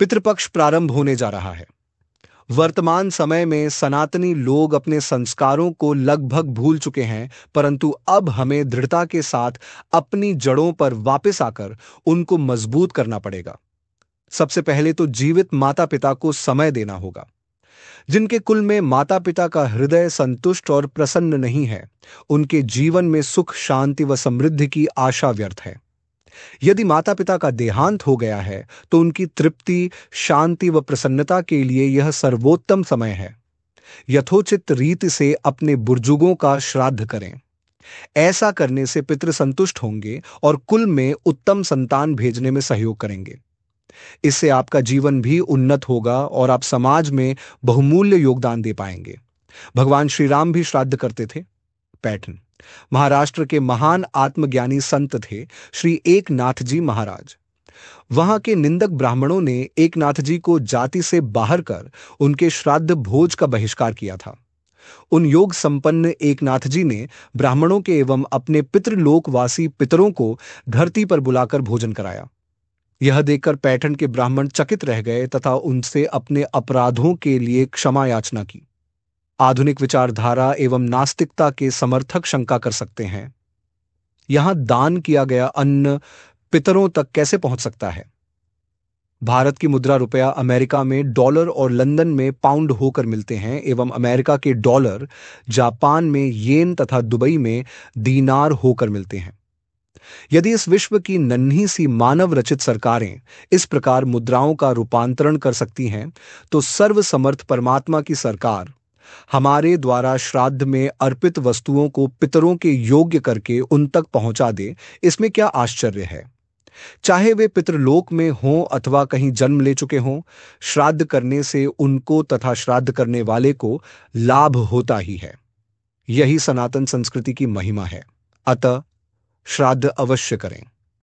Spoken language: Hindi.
पितृपक्ष प्रारंभ होने जा रहा है वर्तमान समय में सनातनी लोग अपने संस्कारों को लगभग भूल चुके हैं परंतु अब हमें दृढ़ता के साथ अपनी जड़ों पर वापस आकर उनको मजबूत करना पड़ेगा सबसे पहले तो जीवित माता पिता को समय देना होगा जिनके कुल में माता पिता का हृदय संतुष्ट और प्रसन्न नहीं है उनके जीवन में सुख शांति व समृद्धि की आशा व्यर्थ है यदि माता पिता का देहांत हो गया है तो उनकी तृप्ति शांति व प्रसन्नता के लिए यह सर्वोत्तम समय है यथोचित रीति से अपने बुजुर्गों का श्राद्ध करें ऐसा करने से पितृ संतुष्ट होंगे और कुल में उत्तम संतान भेजने में सहयोग करेंगे इससे आपका जीवन भी उन्नत होगा और आप समाज में बहुमूल्य योगदान दे पाएंगे भगवान श्री राम भी श्राद्ध करते थे पैटर्न महाराष्ट्र के महान आत्मज्ञानी संत थे श्री एकनाथ जी महाराज वहां के निंदक ब्राह्मणों ने एकनाथ जी को जाति से बाहर कर उनके श्राद्ध भोज का बहिष्कार किया था उन योग संपन्न एकनाथ जी ने ब्राह्मणों के एवं अपने पितृलोकवासी पितरों को धरती पर बुलाकर भोजन कराया यह देखकर पैठण के ब्राह्मण चकित रह गए तथा उनसे अपने अपराधों के लिए क्षमा याचना की आधुनिक विचारधारा एवं नास्तिकता के समर्थक शंका कर सकते हैं यहां दान किया गया अन्न पितरों तक कैसे पहुंच सकता है भारत की मुद्रा रुपया अमेरिका में डॉलर और लंदन में पाउंड होकर मिलते हैं एवं अमेरिका के डॉलर जापान में येन तथा दुबई में दीनार होकर मिलते हैं यदि इस विश्व की नन्ही सी मानव रचित सरकारें इस प्रकार मुद्राओं का रूपांतरण कर सकती हैं तो सर्वसमर्थ परमात्मा की सरकार हमारे द्वारा श्राद्ध में अर्पित वस्तुओं को पितरों के योग्य करके उन तक पहुंचा दे इसमें क्या आश्चर्य है चाहे वे पितृलोक में हों अथवा कहीं जन्म ले चुके हों श्राद्ध करने से उनको तथा श्राद्ध करने वाले को लाभ होता ही है यही सनातन संस्कृति की महिमा है अतः श्राद्ध अवश्य करें